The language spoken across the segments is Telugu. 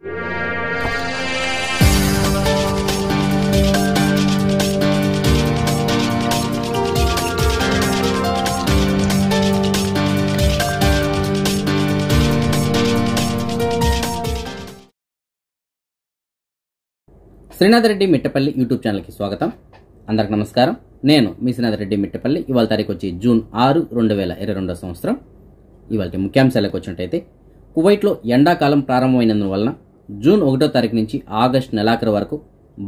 శ్రీనాథ్ రెడ్డి మిట్టపల్లి యూట్యూబ్ ఛానల్కి స్వాగతం అందరికి నమస్కారం నేను మీ శ్రీనాథ్ రెడ్డి మిట్టపల్లి ఇవాళ తారీఖు వచ్చి జూన్ ఆరు రెండు వేల ఇరవై రెండవ సంవత్సరం ఇవాళ ముఖ్యాంశాలకు వచ్చినట్టయితే కువైట్లో ఎండాకాలం వలన జూన్ ఒకటో తారీఖు నుంచి ఆగస్టు నెలాఖరు వరకు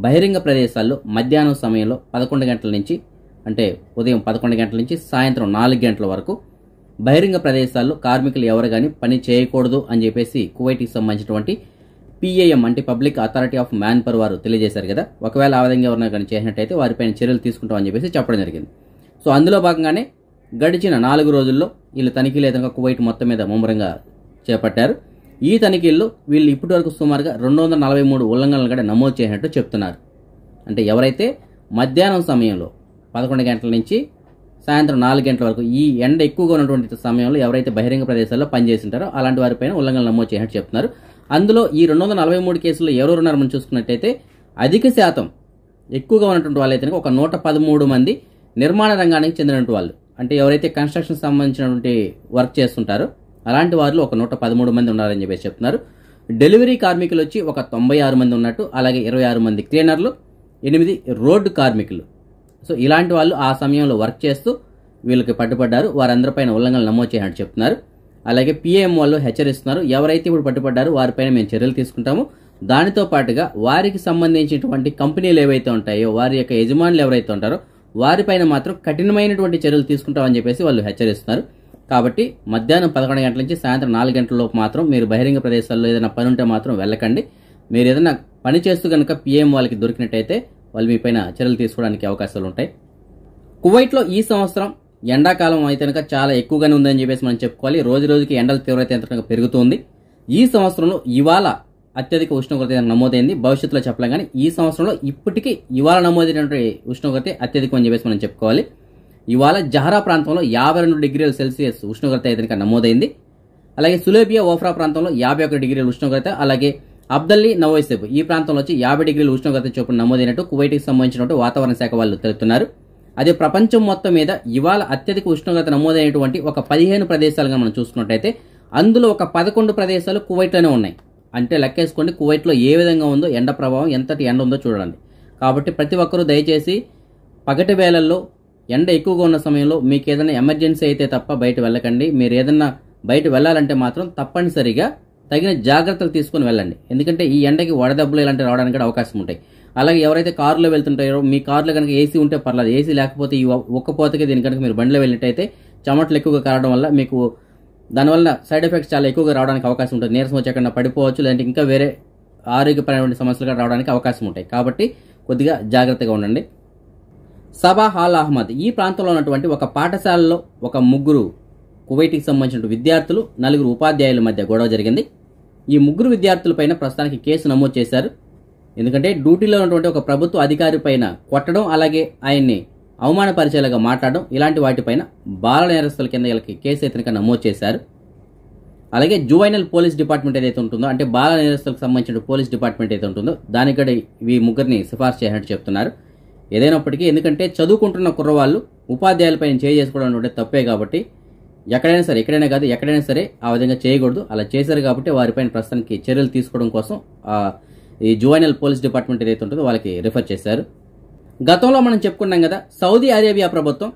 బహిరంగ ప్రదేశాల్లో మధ్యాహ్నం సమయంలో పదకొండు గంటల నుంచి అంటే ఉదయం పదకొండు గంటల నుంచి సాయంత్రం నాలుగు గంటల వరకు బహిరంగ ప్రదేశాల్లో కార్మికులు ఎవరు కానీ పని చేయకూడదు అని చెప్పేసి కువైట్కి సంబంధించినటువంటి పీఏఎం అంటే public authority of manpower వారు తెలియజేశారు కదా ఒకవేళ ఆ విధంగా ఎవరైనా కానీ చేసినట్టయితే వారిపైన చర్యలు తీసుకుంటామని చెప్పేసి చెప్పడం జరిగింది సో అందులో భాగంగానే గడిచిన నాలుగు రోజుల్లో వీళ్ళు తనిఖీ లేదా కువైట్ మొత్తం మీద ముమ్మరంగా చేపట్టారు ఈ తనిఖీల్లో వీళ్ళు ఇప్పటివరకు సుమారుగా రెండు వందల నలభై మూడు ఉల్లంఘనలు కూడా నమోదు చేసినట్టు చెప్తున్నారు అంటే ఎవరైతే మధ్యాహ్నం సమయంలో పదకొండు గంటల నుంచి సాయంత్రం నాలుగు గంటల వరకు ఈ ఎండ ఎక్కువగా ఉన్నటువంటి సమయంలో ఎవరైతే బహిరంగ ప్రదేశాల్లో పనిచేసింటారో అలాంటి వారిపైన ఉల్లంఘనలు నమోదు చేసినట్టు చెప్తున్నారు అందులో ఈ రెండు వందల నలభై మూడు కేసుల్లో ఎవరు ఉన్నారు మనం చూసుకున్నట్టయితే అధిక శాతం ఎక్కువగా ఉన్నటువంటి వాళ్ళైతే ఒక నూట పదమూడు మంది నిర్మాణ రంగానికి చెందినటువంటి వాళ్ళు అంటే ఎవరైతే కన్స్ట్రక్షన్ సంబంధించినటువంటి వర్క్ చేస్తుంటారో అలాంటి వారిలో ఒక నూట పదమూడు మంది ఉన్నారని చెప్పేసి చెప్తున్నారు డెలివరీ కార్మికులు వచ్చి ఒక తొంభై ఆరు మంది ఉన్నట్టు అలాగే ఇరవై ఆరు మంది క్లీనర్లు ఎనిమిది రోడ్డు కార్మికులు సో ఇలాంటి వాళ్ళు ఆ సమయంలో వర్క్ చేస్తూ వీళ్ళకి పట్టుబడ్డారు వారందరిపైన ఉల్లంఘనలు నమోదు చేయాలని చెప్తున్నారు అలాగే పిఎం వాళ్ళు హెచ్చరిస్తున్నారు ఎవరైతే ఇప్పుడు పట్టుబడ్డారో వారిపైన మేము చర్యలు తీసుకుంటాము దానితో పాటుగా వారికి సంబంధించినటువంటి కంపెనీలు ఏవైతే ఉంటాయో వారి యొక్క యజమానులు ఎవరైతే ఉంటారో వారిపైన మాత్రం కఠినమైనటువంటి చర్యలు తీసుకుంటామని చెప్పేసి వాళ్ళు హెచ్చరిస్తున్నారు కాబట్టి మధ్యాహ్నం పదకొండు గంటల నుంచి సాయంత్రం నాలుగు గంటల లోపు మాత్రం మీరు బహిరంగ ప్రదేశాల్లో ఏదైనా పని ఉంటే మాత్రం వెళ్ళకండి మీరు ఏదైనా పని చేస్తూ కనుక పిఎం వాళ్ళకి దొరికినట్టయితే వాళ్ళు మీపైన చర్యలు తీసుకోవడానికి అవకాశాలు ఉంటాయి కువైట్లో ఈ సంవత్సరం ఎండాకాలం అయితే కనుక చాలా ఎక్కువగానే ఉందని చెప్పేసి మనం చెప్పుకోవాలి రోజు రోజుకి ఎండల తీవ్రత ఎంత పెరుగుతుంది ఈ సంవత్సరంలో ఇవాళ అత్యధిక ఉష్ణోగ్రత నమోదైంది భవిష్యత్తులో చెప్పలేం కానీ ఈ సంవత్సరంలో ఇప్పటికీ ఇవాళ నమోదైనటువంటి ఉష్ణోగ్రత అత్యధికం అని చెప్పేసి మనం చెప్పుకోవాలి ఇవాళ జహరా ప్రాంతంలో యాభై రెండు డిగ్రీల సెల్సియస్ ఉష్ణోగ్రత ఏదైనా నమోదైంది అలాగే సులేబియా ఓఫ్రా ప్రాంతంలో యాభై ఒకటి డిగ్రీల ఉష్ణోగ్రత అలాగే అబ్దల్లీ నవోయిసెబ్ ఈ ప్రాంతంలో వచ్చి యాభై డిగ్రీల ఉష్ణోగ్రత చొప్పున నమోదైనట్టు కువైట్కి సంబంధించినట్టు వాతావరణ శాఖ వాళ్ళు తెలుపుతున్నారు అదే ప్రపంచం మొత్తం మీద ఇవాళ అత్యధిక ఉష్ణోగ్రత నమోదైనటువంటి ఒక పదిహేను ప్రదేశాలుగా మనం చూసుకున్నట్టయితే అందులో ఒక పదకొండు ప్రదేశాలు కువైట్లోనే ఉన్నాయి అంటే లెక్కేసుకోండి కువైట్లో ఏ విధంగా ఉందో ఎండ ప్రభావం ఎంతటి ఎండ ఉందో చూడండి కాబట్టి ప్రతి ఒక్కరూ దయచేసి పగటి వేళల్లో ఎండ ఎక్కువగా ఉన్న సమయంలో మీకు ఏదైనా ఎమర్జెన్సీ అయితే తప్ప బయట వెళ్ళకండి మీరు ఏదైనా బయట వెళ్ళాలంటే మాత్రం తప్పనిసరిగా తగిన జాగ్రత్తలు తీసుకుని వెళ్ళండి ఎందుకంటే ఈ ఎండకి వడదెబ్బలు ఇలాంటివి రావడానికి కూడా అవకాశం ఉంటాయి అలాగే ఎవరైతే కారులో వెళ్తుంటారో మీ కారులో కనుక ఏసీ ఉంటే పర్లేదు ఏసీ లేకపోతే ఈ ఒక్క పోతకే దీని కనుక మీరు బండిలో వెళ్ళినట్టయితే చెమటలు ఎక్కువగా కారడం వల్ల మీకు దానివల్ల సైడ్ ఎఫెక్ట్స్ చాలా ఎక్కువగా రావడానికి అవకాశం ఉంటుంది నీరసం ఎక్కడ పడిపోవచ్చు లేదంటే ఇంకా వేరే ఆరోగ్యపరమైన సమస్యలు కూడా రావడానికి అవకాశం ఉంటాయి కాబట్టి కొద్దిగా జాగ్రత్తగా ఉండండి సబాహాల్ అహ్మద్ ఈ ప్రాంతంలో ఉన్నటువంటి ఒక పాఠశాలలో ఒక ముగ్గురు కువైట్కి సంబంధించిన విద్యార్థులు నలుగురు ఉపాధ్యాయుల మధ్య గొడవ జరిగింది ఈ ముగ్గురు విద్యార్థులపైన ప్రస్తుతానికి కేసు నమోదు చేశారు ఎందుకంటే డ్యూటీలో ఉన్నటువంటి ఒక ప్రభుత్వ అధికారి పైన కొట్టడం అలాగే ఆయన్ని అవమానపరిచేలాగా మాట్లాడడం ఇలాంటి వాటిపైన బాల నేరస్తుల కింద వీళ్ళకి కేసు అయితే నమోదు చేశారు అలాగే జువైనల్ పోలీస్ డిపార్ట్మెంట్ ఏదైతే ఉంటుందో అంటే బాల నేరస్తులకు సంబంధించిన పోలీస్ డిపార్ట్మెంట్ ఏదైతే ఉంటుందో దానికి కూడా ఇవి ముగ్గురిని సిఫార్సు చేసినట్టు చెప్తున్నారు ఏదైనప్పటికీ ఎందుకంటే చదువుకుంటున్న కుర్రవాళ్ళు ఉపాధ్యాయులపైన చేసుకోవడం అంటే తప్పే కాబట్టి ఎక్కడైనా సరే ఎక్కడైనా కాదు ఎక్కడైనా సరే ఆ విధంగా చేయకూడదు అలా చేశారు కాబట్టి వారిపైన ప్రస్తుతానికి చర్యలు తీసుకోవడం కోసం ఈ జువైనల్ పోలీస్ డిపార్ట్మెంట్ ఏదైతే ఉంటుందో వాళ్ళకి రిఫర్ చేశారు గతంలో మనం చెప్పుకున్నాం కదా సౌదీ అరేబియా ప్రభుత్వం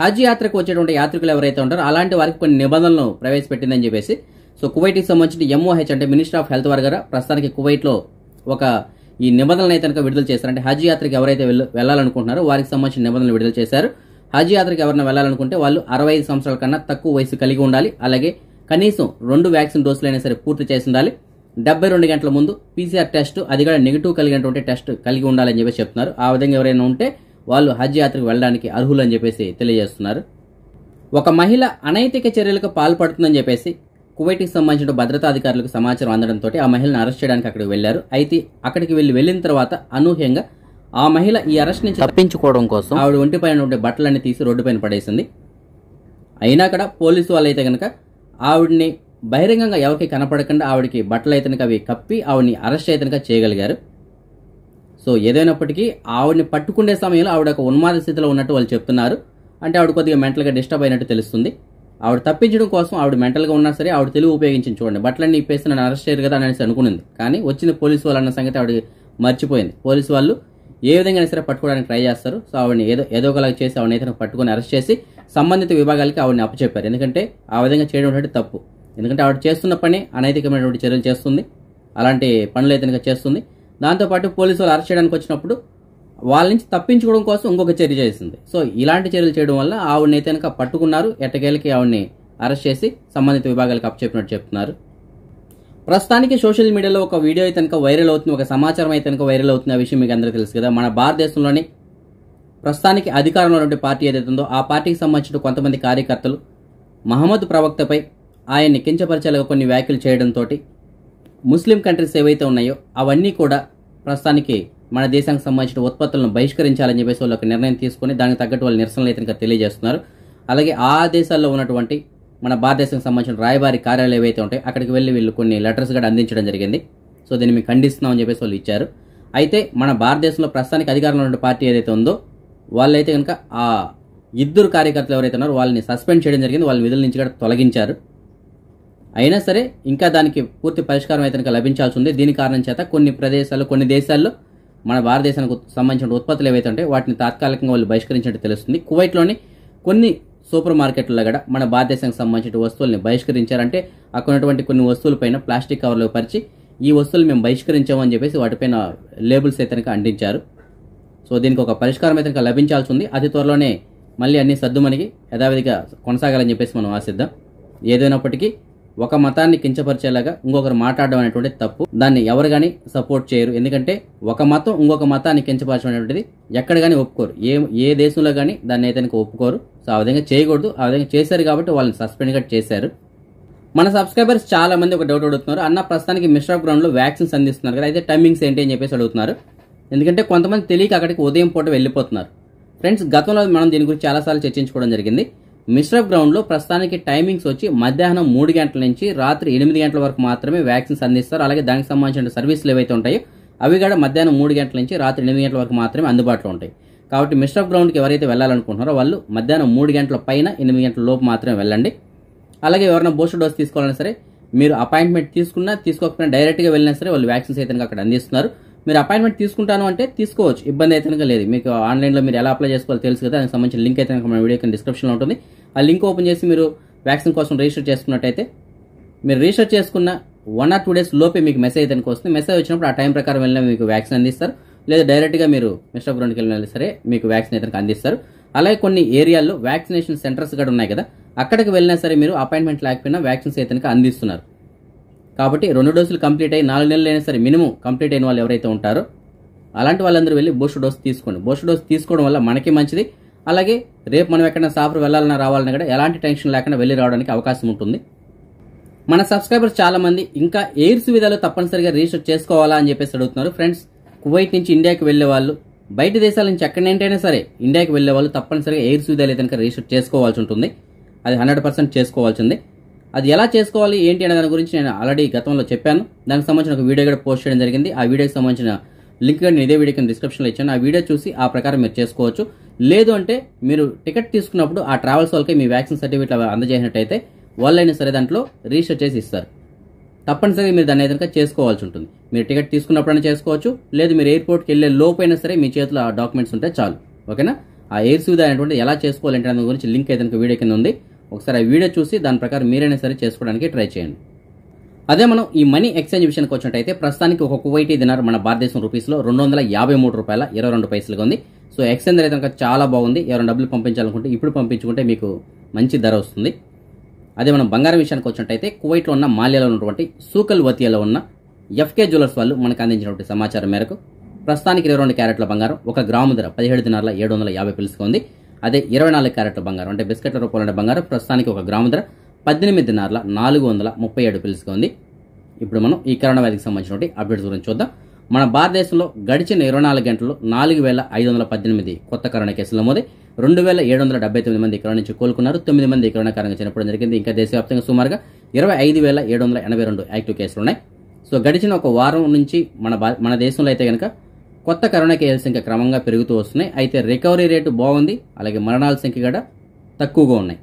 హజ్ యాత్రకు వచ్చేటువంటి యాత్రికులు ఎవరైతే ఉంటారో అలాంటి వారికి కొన్ని నిబంధనలు ప్రవేశపెట్టిందని చెప్పేసి సో కువైట్కి సంబంధించిన ఎంఓహెచ్ అంటే మినిస్టర్ ఆఫ్ హెల్త్ వారి ప్రస్తుతానికి కువైట్లో ఒక ఈ నిబంధనలు అయితే కనుక విడుదల చేశారంటే హజ్ యాత్రకు ఎవరైతే వెళ్ళాలనుకుంటున్నారో వారికి సంబంధించిన నిబంధనలు విడుదల చేశారు హజ్ యాత్రకు ఎవరైనా వెళ్ళాలనుకుంటే వాళ్ళు అరవై ఐదు సంవత్సరాల కన్నా తక్కువ వయసు కలిగి ఉండాలి అలాగే కనీసం రెండు వ్యాక్సిన్ డోసులు అయినా సరే పూర్తి చేసి ఉండాలి డెబ్బై రెండు గంటల ముందు పీసీఆర్ టెస్ట్ అది కూడా నెగిటివ్ కలిగినటువంటి టెస్ట్ కలిగి ఉండాలని చెప్పేసి చెప్తున్నారు ఆ విధంగా ఎవరైనా ఉంటే వాళ్ళు హజ్ యాత్రకు వెళ్ళడానికి అర్హులు అని చెప్పేసి తెలియజేస్తున్నారు ఒక మహిళ అనైతిక చర్యలకు పాల్పడుతుందని చెప్పేసి కువైట్కి సంబంధించిన భద్రతా అధికారులకు సమాచారం అందడంతో ఆ మహిళను అరెస్ట్ చేయడానికి అక్కడికి వెళ్లారు అయితే అక్కడికి వెళ్ళి వెళ్ళిన తర్వాత అనూహ్యంగా ఆ మహిళ ఈ అరెస్ట్ నుంచి తప్పించుకోవడం కోసం ఆవిడ ఒంటిపైన ఉండే బట్టలన్నీ తీసి రోడ్డుపైన పడేసింది అయినా కూడా పోలీసు అయితే కనుక ఆవిడ్ని బహిరంగంగా ఎవరికి కనపడకుండా ఆవిడకి బట్టలు అయితే అవి కప్పి ఆవిడని అరెస్ట్ అయితే చేయగలిగారు సో ఏదైనప్పటికీ ఆవిడని పట్టుకునే సమయంలో ఆవిడ ఒక ఉన్మాద స్థితిలో ఉన్నట్టు వాళ్ళు చెప్తున్నారు అంటే ఆవిడ కొద్దిగా మెంటల్గా డిస్టర్బ్ అయినట్టు తెలుస్తుంది ఆవిడ తప్పించడం కోసం ఆవిడ మెంటల్గా ఉన్నా సరే ఆవిడ తెలుగు ఉపయోగించింది చూడండి బట్టలన్నీ ఇప్పేసి నన్ను అరెస్ట్ చేయరు కదా అనేసి అనుకునింది కానీ వచ్చిన పోలీసు వాళ్ళు అన్న సంగతి ఆవిడ మర్చిపోయింది పోలీసు వాళ్ళు ఏ విధంగా అయినా సరే పట్టుకోవడానికి ట్రై చేస్తారు సో ఆవిడని ఏదో ఏదో ఒకలాగా చేసి ఆవిడ అయితే పట్టుకొని అరెస్ట్ చేసి సంబంధిత విభాగాలకి ఆవిడని అప్పచెప్పారు ఎందుకంటే ఆ విధంగా చేయడం తప్పు ఎందుకంటే ఆవిడ చేస్తున్న పని అనైతికమైనటువంటి చర్యలు చేస్తుంది అలాంటి పనులు అయితే చేస్తుంది దాంతోపాటు పోలీసు వాళ్ళు అరెస్ట్ చేయడానికి వచ్చినప్పుడు వాళ్ళ నుంచి తప్పించుకోవడం కోసం ఇంకొక చర్య చేసింది సో ఇలాంటి చర్యలు చేయడం వల్ల ఆవిడని అయితే కనుక పట్టుకున్నారు ఎట్టకేలకి ఆవిడని అరెస్ట్ చేసి సంబంధిత విభాగాలకు అప్పచెప్పినట్టు చెప్తున్నారు ప్రస్తుతానికి సోషల్ మీడియాలో ఒక వీడియో అయితే కనుక వైరల్ అవుతుంది ఒక సమాచారం అయితే కనుక వైరల్ అవుతుంది ఆ విషయం మీకు అందరికీ తెలుసు కదా మన భారతదేశంలోని ప్రస్తుతానికి అధికారంలో ఉన్న పార్టీ ఏదైతే ఉందో ఆ పార్టీకి సంబంధించిన కొంతమంది కార్యకర్తలు మహమ్మద్ ప్రవక్తపై ఆయన్ని కించపరిచేలాగా కొన్ని వ్యాఖ్యలు చేయడంతో ముస్లిం కంట్రీస్ ఏవైతే ఉన్నాయో అవన్నీ కూడా ప్రస్తుతానికి మన దేశానికి సంబంధించిన ఉత్పత్తులను బహిష్కరించాలని చెప్పేసి వాళ్ళు ఒక నిర్ణయం తీసుకుని దానికి తగ్గట్టు వాళ్ళు నిరసనలు అయితే తెలియజేస్తున్నారు అలాగే ఆ దేశాల్లో ఉన్నటువంటి మన భారతదేశానికి సంబంధించిన రాయబారి కార్యాలయం ఏవైతే ఉంటాయి అక్కడికి వెళ్ళి వీళ్ళు కొన్ని లెటర్స్ కూడా అందించడం జరిగింది సో దీన్ని మేము ఖండిస్తున్నామని చెప్పేసి వాళ్ళు ఇచ్చారు అయితే మన భారతదేశంలో ప్రస్తుతానికి అధికారంలో ఉన్న పార్టీ ఏదైతే ఉందో వాళ్ళైతే కనుక ఆ ఇద్దరు కార్యకర్తలు ఎవరైతే ఉన్నారో వాళ్ళని సస్పెండ్ చేయడం జరిగింది వాళ్ళ విధుల నుంచి కూడా తొలగించారు అయినా సరే ఇంకా దానికి పూర్తి పరిష్కారం అయితే కనుక లభించాల్సి ఉంది దీని కారణం చేత కొన్ని ప్రదేశాల్లో కొన్ని దేశాల్లో మన భారతదేశానికి సంబంధించిన ఉత్పత్తులు ఏవైతే ఉంటాయో వాటిని తాత్కాలికంగా వాళ్ళు బహిష్కరించినట్టు తెలుస్తుంది కువైట్లోని కొన్ని సూపర్ మార్కెట్లలో కూడా మన భారతదేశానికి సంబంధించిన వస్తువుల్ని బహిష్కరించారంటే అక్కడ ఉన్నటువంటి కొన్ని వస్తువులపైన ప్లాస్టిక్ కవర్లో పరిచి ఈ వస్తువులు మేము బహిష్కరించామని చెప్పేసి వాటిపైన లేబుల్స్ అయితే అందించారు సో దీనికి ఒక పరిష్కారం అయితే లభించాల్సి ఉంది అతి త్వరలోనే మళ్ళీ అన్ని సర్దుమణికి యథావిధిగా కొనసాగాలని చెప్పేసి మనం ఆశిద్దాం ఏదైనప్పటికీ ఒక మతాన్ని కించపరిచేలాగా ఇంకొకరు మాట్లాడడం అనేటువంటి తప్పు దాన్ని ఎవరు కానీ సపోర్ట్ చేయరు ఎందుకంటే ఒక మతం ఇంకొక మతాన్ని కించపరచడం అనేటువంటిది ఎక్కడ కానీ ఒప్పుకోరు ఏ ఏ దేశంలో కానీ దాన్ని అయితే ఒప్పుకోరు సో ఆ విధంగా చేయకూడదు ఆ విధంగా చేశారు కాబట్టి వాళ్ళని సస్పెండ్ గా చేశారు మన సబ్స్క్రైబర్స్ చాలా మంది ఒక డౌట్ అడుగుతున్నారు అన్న ప్రస్తుతానికి గ్రౌండ్ గ్రౌండ్లో వ్యాక్సిన్స్ అందిస్తున్నారు కదా అయితే టైమింగ్స్ ఏంటి అని చెప్పేసి అడుగుతున్నారు ఎందుకంటే కొంతమంది తెలియక అక్కడికి ఉదయం పూట వెళ్ళిపోతున్నారు ఫ్రెండ్స్ గతంలో మనం దీని గురించి చాలాసార్లు చర్చించుకోవడం జరిగింది గ్రౌండ్ గ్రౌండ్లో ప్రస్తుతానికి టైమింగ్స్ వచ్చి మధ్యాహ్నం మూడు గంటల నుంచి రాత్రి ఎనిమిది గంటల వరకు మాత్రమే వ్యాక్సిన్స్ అందిస్తారు అలాగే దానికి సంబంధించిన సర్వీసులు ఏవైతే ఉంటాయో అవి కూడా మధ్యాహ్నం మూడు గంటల నుంచి రాత్రి ఎనిమిది గంటల వరకు మాత్రమే అందుబాటులో ఉంటాయి కాబట్టి మిశ్రబ్ గ్రౌండ్కి ఎవరైతే వెళ్ళాలనుకుంటున్నారో వాళ్ళు మధ్యాహ్నం మూడు గంటల పైన ఎనిమిది గంటల లోపు మాత్రమే వెళ్ళండి అలాగే ఎవరైనా బూస్టర్ డోస్ తీసుకోవాలన్నా సరే మీరు అపాయింట్మెంట్ తీసుకున్నా తీసుకోకపోయినా డైరెక్ట్గా వెళ్ళినా సరే వాళ్ళు వ్యాక్సిన్స్ అయితే అక్కడ అందిస్తున్నారు మీరు అపాయింట్మెంట్ తీసుకుంటాను అంటే తీసుకోవచ్చు ఇబ్బంది అయితే లేదు మీకు ఆన్లైన్లో మీరు ఎలా అప్లై చేసుకోవాలో తెలుసు కదా దానికి సంబంధించిన లింక్ అయితే మన వీడియో డిస్క్రిప్షన్లో ఉంటుంది ఆ లింక్ ఓపెన్ చేసి మీరు వ్యాక్సిన్ కోసం రిజిస్టర్ చేసుకున్నట్టయితే మీరు రిజిస్టర్ చేసుకున్న వన్ ఆర్ టూ డేస్ లోపే మీకు మెసేజ్ అయితే వస్తుంది మెసేజ్ వచ్చినప్పుడు ఆ టైం ప్రకారం వెళ్ళినా మీకు వ్యాక్సిన్ అందిస్తారు లేదా డైరెక్ట్గా మీరు మిస్టర్ గ్రౌండ్కి వెళ్ళినా సరే మీకు వ్యాక్సిన్ అయితే అందిస్తారు అలాగే కొన్ని ఏరియాల్లో వ్యాక్సినేషన్ సెంటర్స్ కూడా ఉన్నాయి కదా అక్కడికి వెళ్ళినా సరే మీరు అపాయింట్మెంట్ లేకపోయినా వ్యాక్సిన్స్ అయితే అందిస్తున్నారు కాబట్టి రెండు డోసులు కంప్లీట్ అయ్యి నాలుగు నెలలు అయినా సరే మినిమం కంప్లీట్ అయిన వాళ్ళు ఎవరైతే ఉంటారో అలాంటి వాళ్ళందరూ వెళ్ళి బూస్ట్ డోస్ తీసుకోండి బూస్ట్ డోస్ తీసుకోవడం వల్ల మనకి మంచిది అలాగే రేపు మనం ఎక్కడైనా సాఫర్ వెళ్ళాలన్నా రావాలన్నా కూడా ఎలాంటి టెన్షన్ లేకుండా వెళ్ళి రావడానికి అవకాశం ఉంటుంది మన సబ్స్క్రైబర్స్ చాలా మంది ఇంకా ఎయిర్స్ విధాలు తప్పనిసరిగా రిజిస్టర్ చేసుకోవాలా అని చెప్పేసి అడుగుతున్నారు ఫ్రెండ్స్ కువైట్ నుంచి ఇండియాకి వెళ్లే వాళ్ళు బయట దేశాల నుంచి ఎక్కడైనా సరే ఇండియాకి వెళ్లే వాళ్ళు తప్పనిసరిగా ఎయిర్స్ సువిధాలు అయితే రిజిస్టర్ చేసుకోవాల్సి ఉంటుంది అది హండ్రెడ్ పర్సెంట్ చేసుకోవాల్సిందే అది ఎలా చేసుకోవాలి ఏంటి అనే దాని గురించి నేను ఆల్రెడీ గతంలో చెప్పాను దానికి సంబంధించిన ఒక వీడియో కూడా పోస్ట్ చేయడం జరిగింది ఆ వీడియోకి సంబంధించిన లింక్ కూడా నేను ఇదే వీడియోకి డిస్క్రిప్షన్లో ఇచ్చాను ఆ వీడియో చూసి ఆ ప్రకారం మీరు చేసుకోవచ్చు లేదు అంటే మీరు టికెట్ తీసుకున్నప్పుడు ఆ ట్రావెల్స్ వాళ్ళకి మీ వ్యాక్సిన్ సర్టిఫికేట్ అందజేసినట్టయితే వాళ్ళైనా సరే దాంట్లో రిజిస్టర్ చేసి ఇస్తారు తప్పనిసరిగా మీరు దాన్ని ఏదైనా చేసుకోవాల్సి ఉంటుంది మీరు టికెట్ తీసుకున్నప్పుడైనా చేసుకోవచ్చు లేదు మీరు ఎయిర్పోర్ట్కి వెళ్ళే లోపైనా సరే మీ చేతిలో ఆ డాక్యుమెంట్స్ ఉంటే చాలు ఓకేనా ఆ ఎయిర్ సువిధ అనేటువంటి ఎలా చేసుకోవాలంటే దాని గురించి లింక్ ఏదైనా వీడియో కింద ఉంది ఒకసారి ఆ వీడియో చూసి దాని ప్రకారం మీరైనా సరే చేసుకోవడానికి ట్రై చేయండి అదే మనం ఈ మనీ ఎక్స్చేంజ్ విషయానికి వచ్చినట్టయితే ప్రస్తుతానికి ఒక కువైటీ దినార్ మన భారతదేశం రూపీస్లో రెండు వందల యాభై మూడు రూపాయల ఇరవై రెండు పైసలుగా ఉంది సో ఎక్స్చేంజ్ అయితే కనుక చాలా బాగుంది ఎవరైనా డబ్బులు పంపించాలనుకుంటే ఇప్పుడు పంపించుకుంటే మీకు మంచి ధర వస్తుంది అదే మనం బంగారం విషయానికి వచ్చినట్టయితే కువైట్లో ఉన్న మాల్యాలో ఉన్నటువంటి సూకల్ వతియాలో ఉన్న ఎఫ్కే జ్యువెలర్స్ వాళ్ళు మనకు అందించినటువంటి సమాచారం మేరకు ప్రస్తుతానికి ఇరవై రెండు క్యారెట్ల బంగారం ఒక గ్రాము ధర పదిహేడు దినార్ల ఏడు వందల యాభై పిలుసుకుంది అదే ఇరవై నాలుగు క్యారెట్ల బంగారం అంటే బిస్కెట్ల రూపంలో బంగారం ప్రస్తుతానికి ఒక గ్రామ ధర నార్ల నాలుగు వందల ముప్పై ఏడు పిలుసుగా ఉంది ఇప్పుడు మనం ఈ కరోనా వ్యాధికి సంబంధించిన అప్డేట్స్ గురించి చూద్దాం మన భారతదేశంలో గడిచిన ఇరవై నాలుగు గంటల్లో నాలుగు వేల ఐదు వందల పద్దెనిమిది కొత్త కరోనా కేసులు నమోదు రెండు వేల ఏడు వందల డెబ్బై తొమ్మిది మంది కరోనా నుంచి కోలుకున్నారు తొమ్మిది మంది కరోనా కారణంగా చనిపోవడం జరిగింది ఇంకా దేశవ్యాప్తంగా సుమారుగా ఇరవై ఐదు వేల ఏడు వందల ఎనభై రెండు యాక్టివ్ కేసులు ఉన్నాయి సో గడిచిన ఒక వారం నుంచి మన మన దేశంలో అయితే కనుక కొత్త కరోనా కేసుల సంఖ్య క్రమంగా పెరుగుతూ వస్తున్నాయి అయితే రికవరీ రేటు బాగుంది అలాగే మరణాల సంఖ్య కూడా తక్కువగా ఉన్నాయి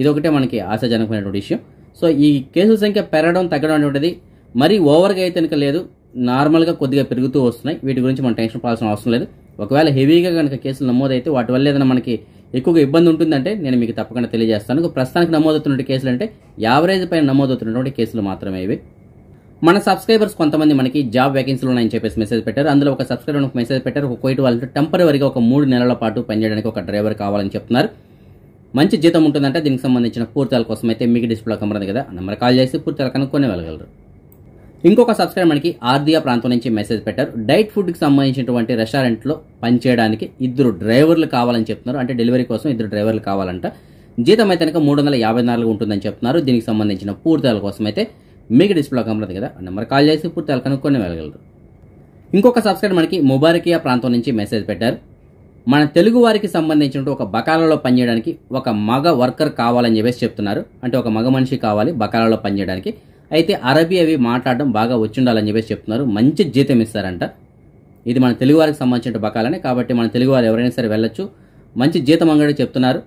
ఇదొకటే మనకి ఆశాజనకమైనటువంటి విషయం సో ఈ కేసుల సంఖ్య పెరగడం తగ్గడం అనేటువంటిది మరీ ఓవర్గా అయితే కనుక లేదు నార్మల్గా కొద్దిగా పెరుగుతూ వస్తున్నాయి వీటి గురించి మనం టెన్షన్ పడాల్సిన అవసరం లేదు ఒకవేళ హెవీగా కనుక కేసులు నమోదైతే వాటి వల్ల ఏదైనా మనకి ఎక్కువగా ఇబ్బంది ఉంటుందంటే నేను మీకు తప్పకుండా తెలియజేస్తాను ప్రస్తుతానికి నమోదవుతున్న కేసులు అంటే యావరేజ్ పైన నమోదవుతున్నటువంటి కేసులు మాత్రమే ఇవి మన సబ్స్క్రైబర్స్ కొంతమంది మనకి జాబ్ వ్యాకెన్సీలు ఉన్నాయని చెప్పేసి మెసేజ్ పెట్టారు అందులో ఒక సబ్స్క్రైబర్ ఒక మెసేజ్ పెట్టారు ఒక కోయిట్ వాళ్ళు టెంపరీగా ఒక మూడు నెలల పాటు పనిచేయడానికి ఒక డ్రైవర్ కావాలని చెప్తున్నారు మంచి జీతం ఉంటుందంటే దీనికి సంబంధించిన పూర్తాల కోసం అయితే మీకు డిస్ప్లే కంపెనీ కదా నెంబర్ కాల్ చేసి పూర్తాలు కనుక్కొని వెళ్ళగలరు ఇంకొక సబ్స్క్రైబర్ మనకి ఆర్దియా ప్రాంతం నుంచి మెసేజ్ పెట్టారు డైట్ ఫుడ్కి సంబంధించినటువంటి రెస్టారెంట్లో పనిచేయడానికి ఇద్దరు డ్రైవర్లు కావాలని చెప్తున్నారు అంటే డెలివరీ కోసం ఇద్దరు డ్రైవర్లు కావాలంట జీతం అయితే కనుక మూడు వందల యాభై నాలుగు ఉంటుందని చెప్తున్నారు దీనికి సంబంధించిన పూర్తాల కోసం అయితే మీకు డిస్ప్లే కనబడుతుంది కదా నెంబర్ కాల్ చేసి పూర్తి కనుక్కొని వెళ్ళగలరు ఇంకొక సబ్స్క్రైబర్ మనకి ముబారకియా ప్రాంతం నుంచి మెసేజ్ పెట్టారు మన తెలుగు వారికి సంబంధించినట్టు ఒక బకాలలో పనిచేయడానికి ఒక మగ వర్కర్ కావాలని చెప్పేసి చెప్తున్నారు అంటే ఒక మగ మనిషి కావాలి బకాలలో పనిచేయడానికి అయితే అరబీ అవి మాట్లాడడం బాగా వచ్చిండాలని చెప్పేసి చెప్తున్నారు మంచి జీతం ఇస్తారంట ఇది మన తెలుగు వారికి సంబంధించిన బకాలనే కాబట్టి మన తెలుగు వారు ఎవరైనా సరే వెళ్ళొచ్చు మంచి జీతం అంగడి చెప్తున్నారు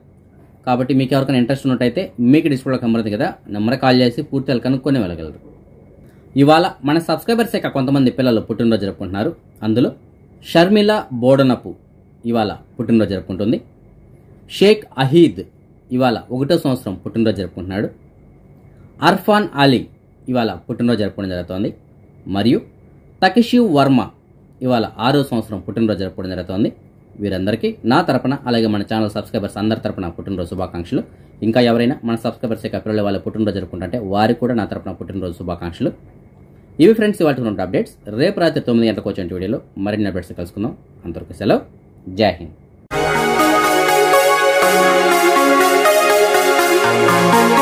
కాబట్టి మీకు ఎవరికైనా ఇంట్రెస్ట్ ఉన్నట్టయితే మీకు డిస్ప్లేలో కనబడదు కదా నెంబర్ కాల్ చేసి పూర్తిగా కనుక్కొని వెళ్ళగలరు ఇవాళ మన సబ్స్క్రైబర్స్ యొక్క కొంతమంది పిల్లలు పుట్టినరోజు జరుపుకుంటున్నారు అందులో షర్మిల బోడనపు ఇవాళ పుట్టినరోజు జరుపుకుంటుంది షేక్ అహీద్ ఇవాళ ఒకటో సంవత్సరం పుట్టినరోజు జరుపుకుంటున్నాడు అర్ఫాన్ అలీ ఇవాళ పుట్టినరోజు జరుపుకోవడం జరుగుతోంది మరియు తకిషివ్ వర్మ ఇవాళ ఆరో సంవత్సరం పుట్టినరోజు జరుపుకోవడం జరుగుతోంది వీరందరికీ నా తరపున అలాగే మన ఛానల్ సబ్స్క్రైబర్స్ అందరి తరపున పుట్టినరోజు శుభాకాంక్షలు ఇంకా ఎవరైనా మన సబ్స్క్రైబర్స్ యొక్క పిల్లలు వాళ్ళ పుట్టినరోజు జరుపుకుంటే వారికి కూడా నా తరపున పుట్టినరోజు శుభాకాంక్షలు ఇవి ఫ్రెండ్స్ ఇవాళ ఉన్న అప్డేట్స్ రేపు రాత్రి తొమ్మిది గంటలకు వచ్చే వీడియోలో మరిన్ని అప్డేట్స్ కలుసుకుందాం అందరికీ సెలవు జై హింద్